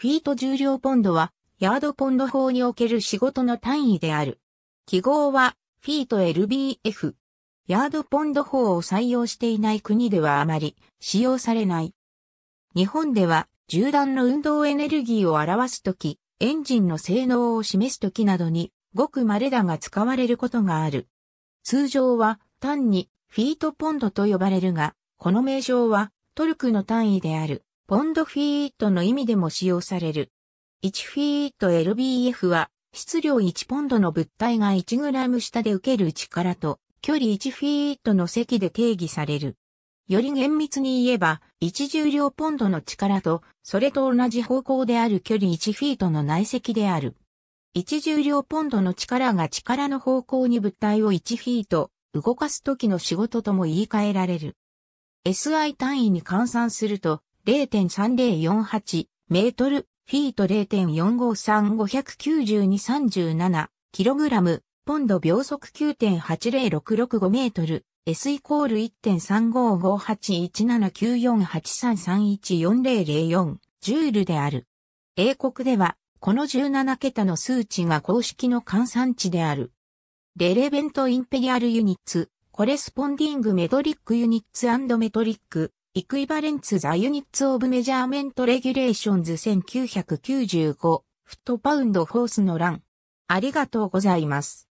フィート重量ポンドは、ヤードポンド法における仕事の単位である。記号は、フィート LBF。ヤードポンド法を採用していない国ではあまり使用されない。日本では、銃弾の運動エネルギーを表すとき、エンジンの性能を示すときなどに、ごく稀だが使われることがある。通常は、単に、フィートポンドと呼ばれるが、この名称は、トルクの単位である。ポンドフィートの意味でも使用される。1フィート LBF は、質量1ポンドの物体が1グラム下で受ける力と、距離1フィートの積で定義される。より厳密に言えば、1重量ポンドの力と、それと同じ方向である距離1フィートの内積である。1重量ポンドの力が力の方向に物体を1フィート、動かす時の仕事とも言い換えられる。SI 単位に換算すると、0.3048メートル、フィート0.45359237キログラム、ポンド秒速9.80665メートル、S イコール1.3558179483314004ジュールである。英国では、この17桁の数値が公式の換算値である。レレベントインペリアルユニッツ、コレスポンディングメトリックユニッツメトリック、イクイバレンツ・ザ・ユニッツ・オブ・メジャーメント・レギュレーションズ1995、フットパウンド・フォースの欄。ありがとうございます。